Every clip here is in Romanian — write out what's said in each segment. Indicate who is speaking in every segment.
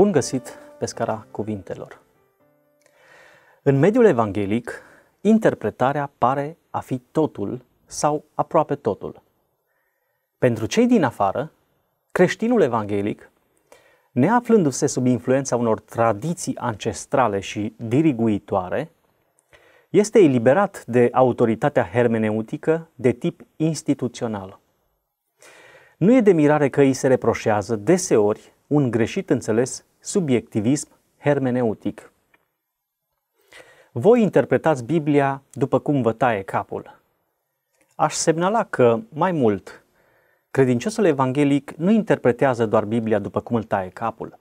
Speaker 1: Bun găsit pe scara cuvintelor! În mediul evanghelic, interpretarea pare a fi totul sau aproape totul. Pentru cei din afară, creștinul evanghelic, neaflându-se sub influența unor tradiții ancestrale și diriguitoare, este eliberat de autoritatea hermeneutică de tip instituțional. Nu e de mirare că îi se reproșează deseori un greșit înțeles subiectivism hermeneutic. Voi interpretați Biblia după cum vă taie capul. Aș semnala că, mai mult, credinciosul evanghelic nu interpretează doar Biblia după cum îl taie capul,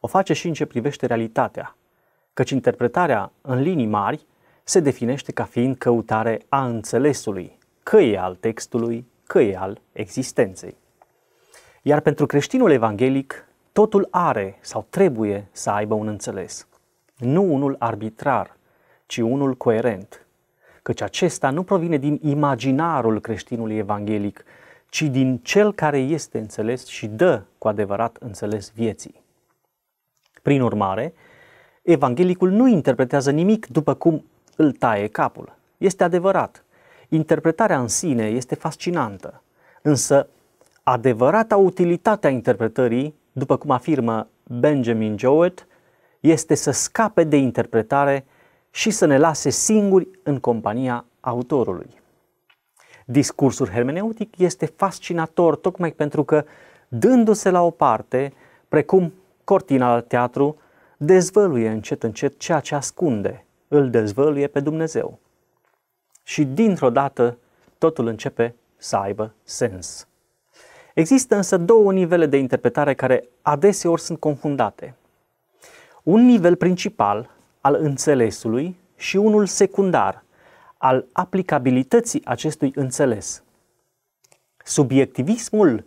Speaker 1: o face și în ce privește realitatea, căci interpretarea în linii mari se definește ca fiind căutare a înțelesului, că e al textului, că e al existenței. Iar pentru creștinul evanghelic, totul are sau trebuie să aibă un înțeles. Nu unul arbitrar, ci unul coerent, căci acesta nu provine din imaginarul creștinului evanghelic, ci din cel care este înțeles și dă cu adevărat înțeles vieții. Prin urmare, evanghelicul nu interpretează nimic după cum îl taie capul. Este adevărat. Interpretarea în sine este fascinantă, însă adevărata utilitate a interpretării după cum afirmă Benjamin Jowett, este să scape de interpretare și să ne lase singuri în compania autorului. Discursul hermeneutic este fascinator tocmai pentru că, dându-se la o parte, precum cortina la teatru, dezvăluie încet încet ceea ce ascunde, îl dezvăluie pe Dumnezeu. Și dintr-o dată totul începe să aibă sens. Există însă două nivele de interpretare care adeseori sunt confundate. Un nivel principal al înțelesului și unul secundar al aplicabilității acestui înțeles. Subiectivismul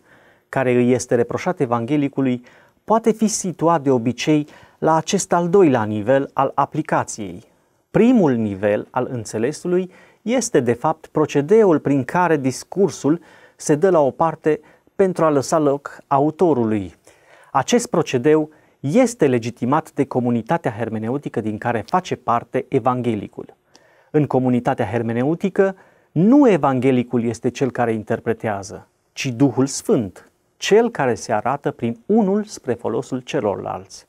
Speaker 1: care îi este reproșat evanghelicului poate fi situat de obicei la acest al doilea nivel al aplicației. Primul nivel al înțelesului este de fapt procedeul prin care discursul se dă la o parte pentru a lăsa loc autorului. Acest procedeu este legitimat de comunitatea hermeneutică din care face parte evanghelicul. În comunitatea hermeneutică, nu evanghelicul este cel care interpretează, ci Duhul Sfânt, cel care se arată prin unul spre folosul celorlalți.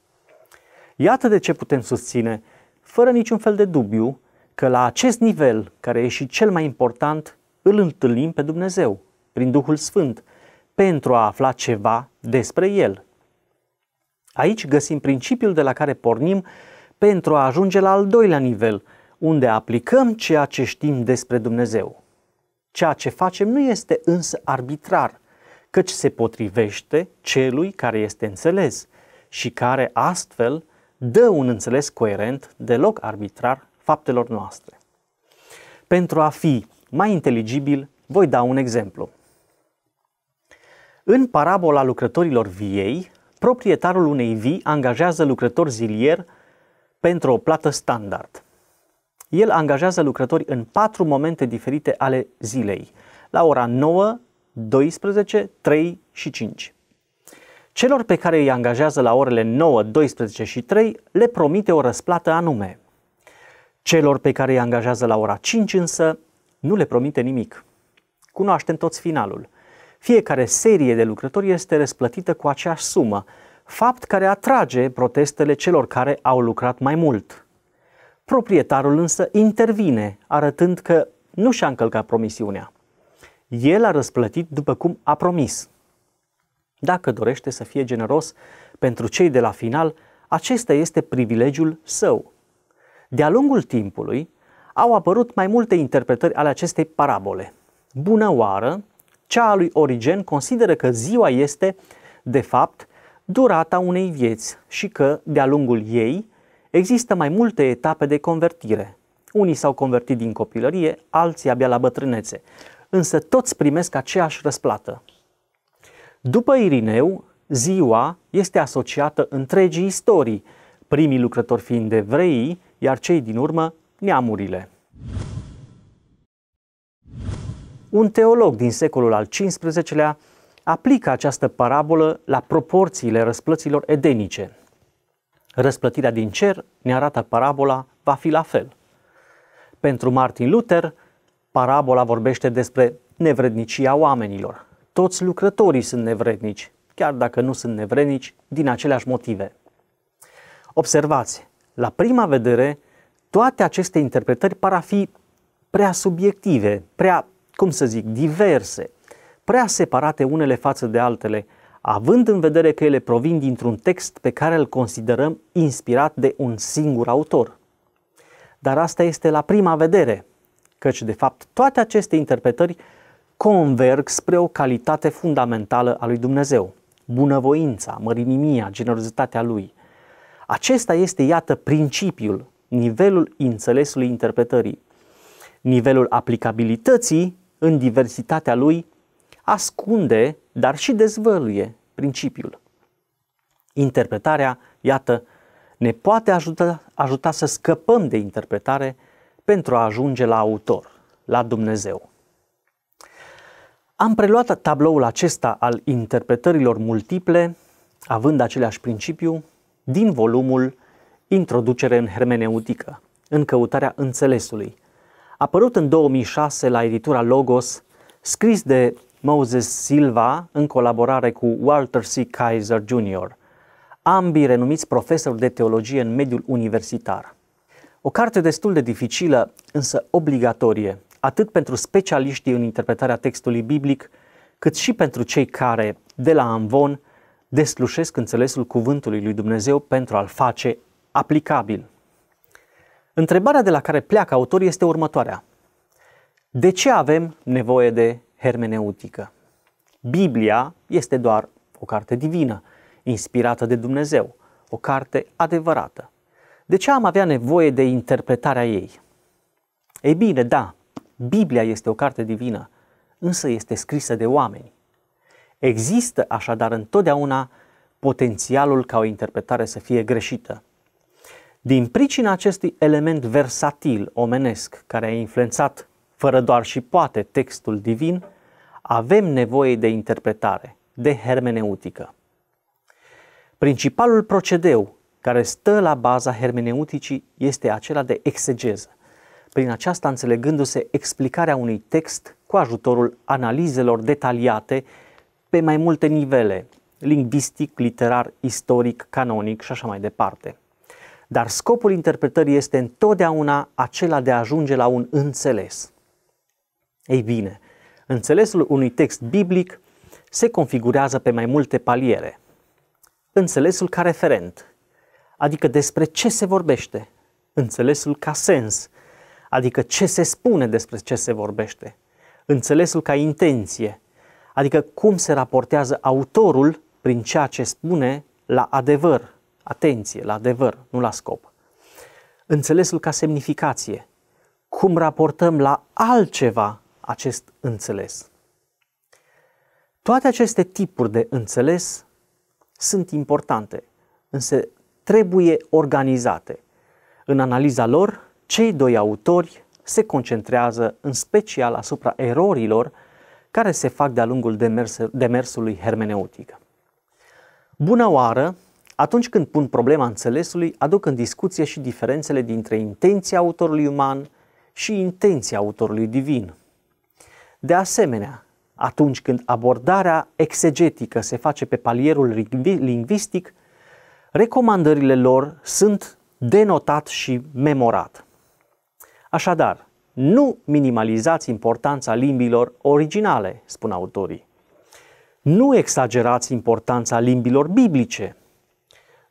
Speaker 1: Iată de ce putem susține, fără niciun fel de dubiu, că la acest nivel, care e și cel mai important, îl întâlnim pe Dumnezeu, prin Duhul Sfânt, pentru a afla ceva despre el. Aici găsim principiul de la care pornim pentru a ajunge la al doilea nivel, unde aplicăm ceea ce știm despre Dumnezeu. Ceea ce facem nu este însă arbitrar, căci se potrivește celui care este înțeles și care astfel dă un înțeles coerent, deloc arbitrar, faptelor noastre. Pentru a fi mai inteligibil, voi da un exemplu. În parabola lucrătorilor viei, proprietarul unei vii angajează lucrători zilier pentru o plată standard. El angajează lucrători în patru momente diferite ale zilei, la ora 9, 12, 3 și 5. Celor pe care îi angajează la orele 9, 12 și 3 le promite o răsplată anume. Celor pe care îi angajează la ora 5 însă nu le promite nimic. Cunoaștem toți finalul – fiecare serie de lucrători este răsplătită cu aceeași sumă, fapt care atrage protestele celor care au lucrat mai mult. Proprietarul însă intervine, arătând că nu și-a încălcat promisiunea. El a răsplătit după cum a promis. Dacă dorește să fie generos pentru cei de la final, acesta este privilegiul său. De-a lungul timpului, au apărut mai multe interpretări ale acestei parabole. Bună oară, cea a lui Origen, consideră că ziua este, de fapt, durata unei vieți și că, de-a lungul ei, există mai multe etape de convertire. Unii s-au convertit din copilărie, alții abia la bătrânețe, însă toți primesc aceeași răsplată. După Irineu, ziua este asociată întregii istorii, primii lucrători fiind evreii, iar cei din urmă neamurile. Un teolog din secolul al XV-lea aplică această parabolă la proporțiile răsplăților edenice. Răsplătirea din cer, ne arată parabola, va fi la fel. Pentru Martin Luther, parabola vorbește despre nevrednicia oamenilor. Toți lucrătorii sunt nevrednici, chiar dacă nu sunt nevrednici, din aceleași motive. Observați, la prima vedere, toate aceste interpretări par a fi prea subiective, prea cum să zic, diverse, prea separate unele față de altele, având în vedere că ele provin dintr-un text pe care îl considerăm inspirat de un singur autor. Dar asta este la prima vedere, căci de fapt toate aceste interpretări converg spre o calitate fundamentală a lui Dumnezeu, bunăvoința, mărinimia, generozitatea lui. Acesta este, iată, principiul, nivelul înțelesului interpretării. Nivelul aplicabilității în diversitatea lui, ascunde, dar și dezvăluie principiul. Interpretarea, iată, ne poate ajuta, ajuta să scăpăm de interpretare pentru a ajunge la autor, la Dumnezeu. Am preluat tabloul acesta al interpretărilor multiple, având același principiu, din volumul Introducere în hermeneutică, în căutarea înțelesului, apărut în 2006 la editura Logos, scris de Moses Silva în colaborare cu Walter C. Kaiser Jr., ambii renumiți profesori de teologie în mediul universitar. O carte destul de dificilă, însă obligatorie, atât pentru specialiștii în interpretarea textului biblic, cât și pentru cei care, de la Amvon, deslușesc înțelesul cuvântului lui Dumnezeu pentru a-l face aplicabil. Întrebarea de la care pleacă autorii este următoarea. De ce avem nevoie de hermeneutică? Biblia este doar o carte divină, inspirată de Dumnezeu, o carte adevărată. De ce am avea nevoie de interpretarea ei? Ei bine, da, Biblia este o carte divină, însă este scrisă de oameni. Există așadar întotdeauna potențialul ca o interpretare să fie greșită, din pricina acestui element versatil omenesc care a influențat fără doar și poate textul divin, avem nevoie de interpretare, de hermeneutică. Principalul procedeu care stă la baza hermeneuticii este acela de exegeză, prin aceasta înțelegându-se explicarea unui text cu ajutorul analizelor detaliate pe mai multe nivele, lingvistic, literar, istoric, canonic și așa mai departe dar scopul interpretării este întotdeauna acela de a ajunge la un înțeles. Ei bine, înțelesul unui text biblic se configurează pe mai multe paliere. Înțelesul ca referent, adică despre ce se vorbește. Înțelesul ca sens, adică ce se spune despre ce se vorbește. Înțelesul ca intenție, adică cum se raportează autorul prin ceea ce spune la adevăr, Atenție la adevăr, nu la scop. Înțelesul ca semnificație. Cum raportăm la altceva acest înțeles? Toate aceste tipuri de înțeles sunt importante, însă trebuie organizate. În analiza lor, cei doi autori se concentrează în special asupra erorilor care se fac de-a lungul demers- demersului hermeneutic. Bună oară! Atunci când pun problema înțelesului, aduc în discuție și diferențele dintre intenția autorului uman și intenția autorului divin. De asemenea, atunci când abordarea exegetică se face pe palierul lingvistic, recomandările lor sunt denotat și memorat. Așadar, nu minimalizați importanța limbilor originale, spun autorii. Nu exagerați importanța limbilor biblice,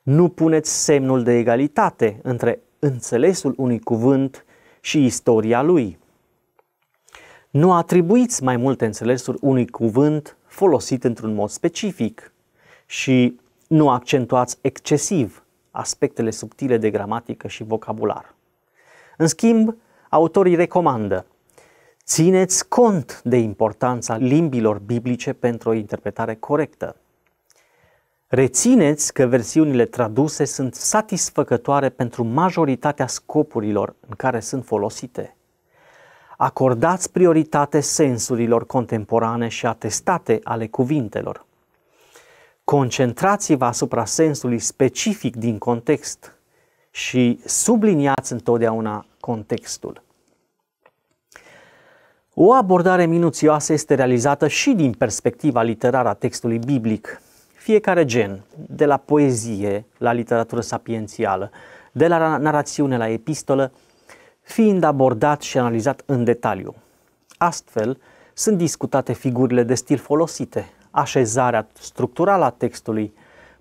Speaker 1: nu puneți semnul de egalitate între înțelesul unui cuvânt și istoria lui. Nu atribuiți mai multe înțelesuri unui cuvânt folosit într-un mod specific și nu accentuați excesiv aspectele subtile de gramatică și vocabular. În schimb, autorii recomandă Țineți cont de importanța limbilor biblice pentru o interpretare corectă. Rețineți că versiunile traduse sunt satisfăcătoare pentru majoritatea scopurilor în care sunt folosite. Acordați prioritate sensurilor contemporane și atestate ale cuvintelor. Concentrați-vă asupra sensului specific din context și subliniați întotdeauna contextul. O abordare minuțioasă este realizată și din perspectiva literară a textului biblic, fiecare gen, de la poezie la literatură sapiențială, de la narațiune la epistolă, fiind abordat și analizat în detaliu. Astfel, sunt discutate figurile de stil folosite, așezarea structurală a textului,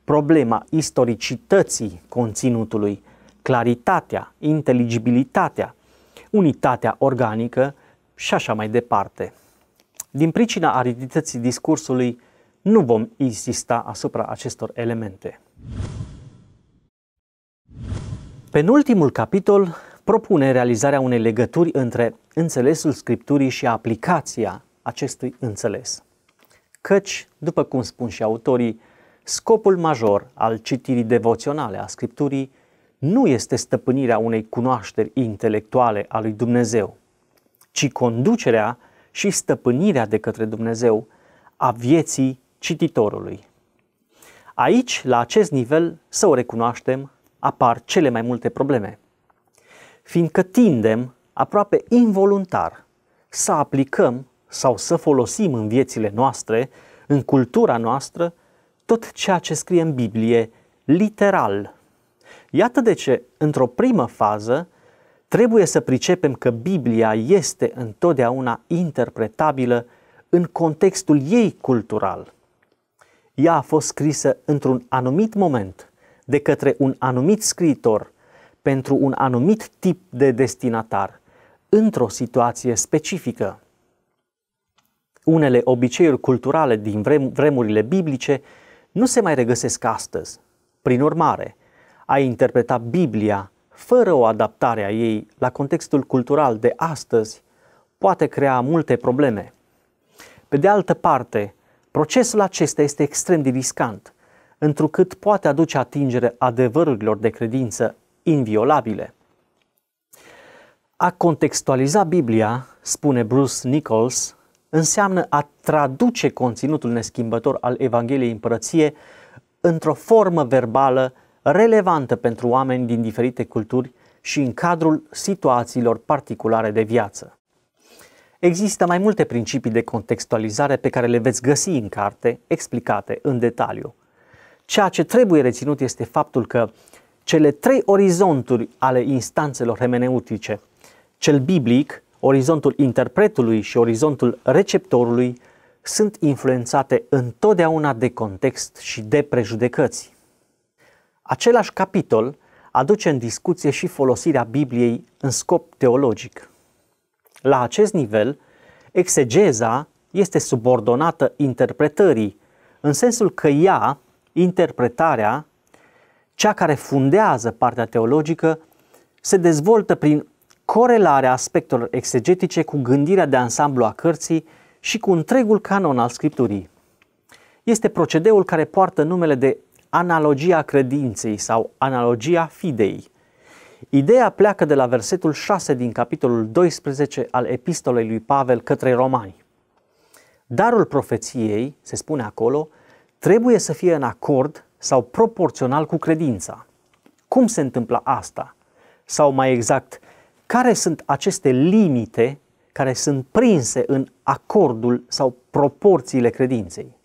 Speaker 1: problema istoricității conținutului, claritatea, inteligibilitatea, unitatea organică și așa mai departe. Din pricina aridității discursului, nu vom insista asupra acestor elemente. Penultimul capitol propune realizarea unei legături între înțelesul Scripturii și aplicația acestui înțeles. Căci, după cum spun și autorii, scopul major al citirii devoționale a Scripturii nu este stăpânirea unei cunoașteri intelectuale a lui Dumnezeu, ci conducerea și stăpânirea de către Dumnezeu a vieții cititorului. Aici, la acest nivel, să o recunoaștem, apar cele mai multe probleme, fiindcă tindem aproape involuntar să aplicăm sau să folosim în viețile noastre, în cultura noastră, tot ceea ce scrie în Biblie literal. Iată de ce, într-o primă fază, trebuie să pricepem că Biblia este întotdeauna interpretabilă în contextul ei cultural, ea a fost scrisă într-un anumit moment de către un anumit scriitor pentru un anumit tip de destinatar, într-o situație specifică. Unele obiceiuri culturale din vrem- vremurile biblice nu se mai regăsesc astăzi. Prin urmare, a interpreta Biblia fără o adaptare a ei la contextul cultural de astăzi poate crea multe probleme. Pe de altă parte, Procesul acesta este extrem de riscant, întrucât poate aduce atingere adevărurilor de credință inviolabile. A contextualiza Biblia, spune Bruce Nichols, înseamnă a traduce conținutul neschimbător al Evangheliei Împărăție într-o formă verbală relevantă pentru oameni din diferite culturi și în cadrul situațiilor particulare de viață. Există mai multe principii de contextualizare pe care le veți găsi în carte, explicate în detaliu. Ceea ce trebuie reținut este faptul că cele trei orizonturi ale instanțelor hemeneutice, cel biblic, orizontul interpretului și orizontul receptorului, sunt influențate întotdeauna de context și de prejudecăți. Același capitol aduce în discuție și folosirea Bibliei în scop teologic. La acest nivel, exegeza este subordonată interpretării, în sensul că ea, interpretarea, cea care fundează partea teologică, se dezvoltă prin corelarea aspectelor exegetice cu gândirea de ansamblu a cărții și cu întregul canon al Scripturii. Este procedeul care poartă numele de analogia credinței sau analogia fidei. Ideea pleacă de la versetul 6 din capitolul 12 al epistolei lui Pavel către romani. Darul profeției, se spune acolo, trebuie să fie în acord sau proporțional cu credința. Cum se întâmplă asta? Sau mai exact, care sunt aceste limite care sunt prinse în acordul sau proporțiile credinței?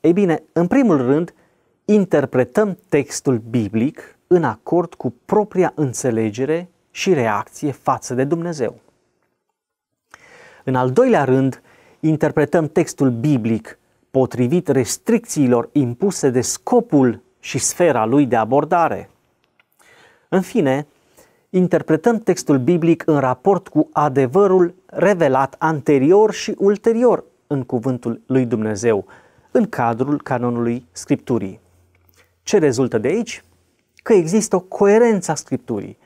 Speaker 1: Ei bine, în primul rând, interpretăm textul biblic în acord cu propria înțelegere și reacție față de Dumnezeu. În al doilea rând, interpretăm textul biblic potrivit restricțiilor impuse de scopul și sfera lui de abordare. În fine, interpretăm textul biblic în raport cu adevărul revelat anterior și ulterior în cuvântul lui Dumnezeu, în cadrul canonului Scripturii. Ce rezultă de aici? că există o coerență a Scripturii,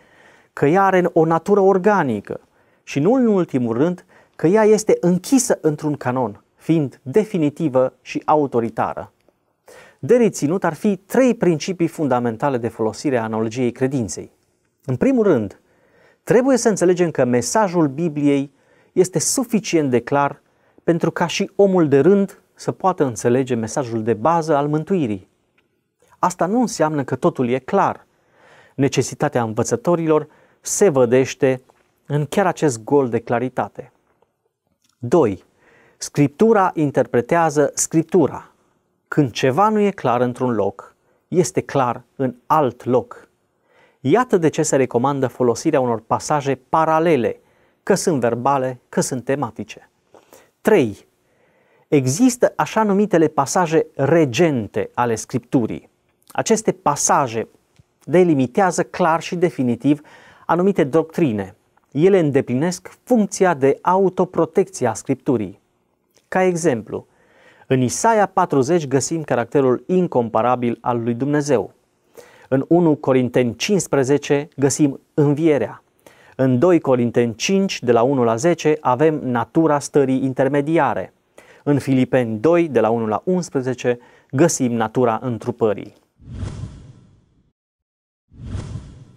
Speaker 1: că ea are o natură organică și nu în ultimul rând că ea este închisă într-un canon, fiind definitivă și autoritară. De reținut ar fi trei principii fundamentale de folosire a analogiei credinței. În primul rând, trebuie să înțelegem că mesajul Bibliei este suficient de clar pentru ca și omul de rând să poată înțelege mesajul de bază al mântuirii. Asta nu înseamnă că totul e clar. Necesitatea învățătorilor se vădește în chiar acest gol de claritate. 2. Scriptura interpretează scriptura. Când ceva nu e clar într-un loc, este clar în alt loc. Iată de ce se recomandă folosirea unor pasaje paralele, că sunt verbale, că sunt tematice. 3. Există așa numitele pasaje regente ale Scripturii. Aceste pasaje delimitează clar și definitiv anumite doctrine. Ele îndeplinesc funcția de autoprotecție a Scripturii. Ca exemplu, în Isaia 40 găsim caracterul incomparabil al lui Dumnezeu. În 1 Corinteni 15 găsim învierea. În 2 Corinteni 5, de la 1 la 10, avem natura stării intermediare. În Filipeni 2, de la 1 la 11, găsim natura întrupării.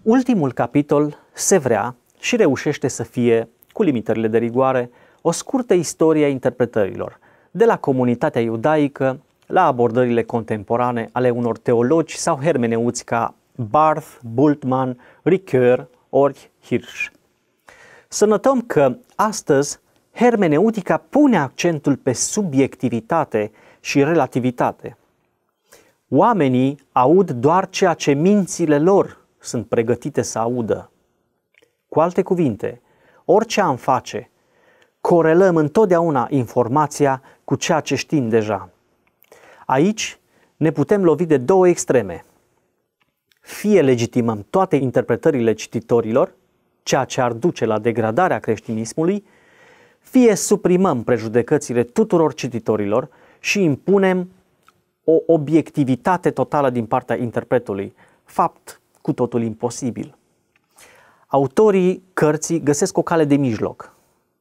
Speaker 1: Ultimul capitol se vrea și reușește să fie, cu limitările de rigoare, o scurtă istorie a interpretărilor, de la comunitatea iudaică la abordările contemporane ale unor teologi sau hermeneuți ca Barth, Bultmann, Ricoeur ori Hirsch. Să notăm că astăzi hermeneutica pune accentul pe subiectivitate și relativitate, Oamenii aud doar ceea ce mințile lor sunt pregătite să audă. Cu alte cuvinte, orice am face, corelăm întotdeauna informația cu ceea ce știm deja. Aici ne putem lovi de două extreme. Fie legitimăm toate interpretările cititorilor, ceea ce ar duce la degradarea creștinismului, fie suprimăm prejudecățile tuturor cititorilor și impunem o obiectivitate totală din partea interpretului, fapt cu totul imposibil. Autorii cărții găsesc o cale de mijloc.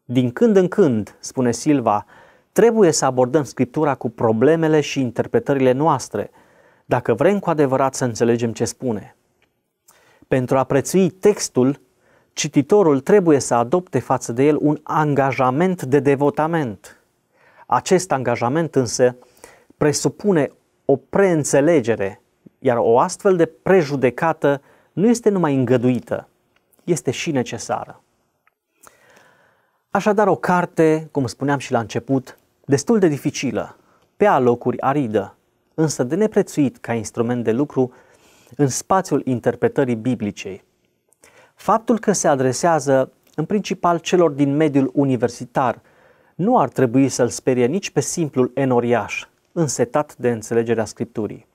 Speaker 1: Din când în când, spune Silva, trebuie să abordăm scriptura cu problemele și interpretările noastre, dacă vrem cu adevărat să înțelegem ce spune. Pentru a prețui textul, cititorul trebuie să adopte față de el un angajament de devotament. Acest angajament însă presupune o preînțelegere, iar o astfel de prejudecată nu este numai îngăduită, este și necesară. Așadar, o carte, cum spuneam și la început, destul de dificilă, pe alocuri aridă, însă de neprețuit ca instrument de lucru în spațiul interpretării biblicei. Faptul că se adresează în principal celor din mediul universitar nu ar trebui să-l sperie nici pe simplul enoriaș, însetat de înțelegerea Scripturii.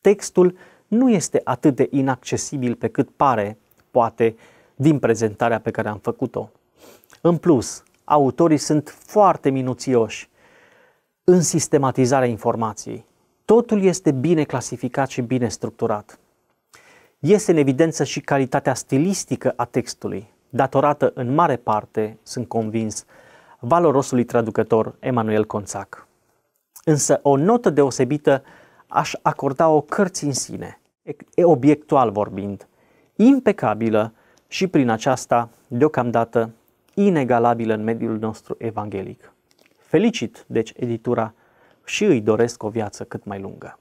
Speaker 1: Textul nu este atât de inaccesibil pe cât pare, poate, din prezentarea pe care am făcut-o. În plus, autorii sunt foarte minuțioși în sistematizarea informației. Totul este bine clasificat și bine structurat. Iese în evidență și calitatea stilistică a textului, datorată în mare parte, sunt convins, valorosului traducător Emanuel Conțac. Însă o notă deosebită aș acorda o cărți în sine, e obiectual vorbind, impecabilă și prin aceasta, deocamdată, inegalabilă în mediul nostru evanghelic. Felicit, deci, editura și îi doresc o viață cât mai lungă.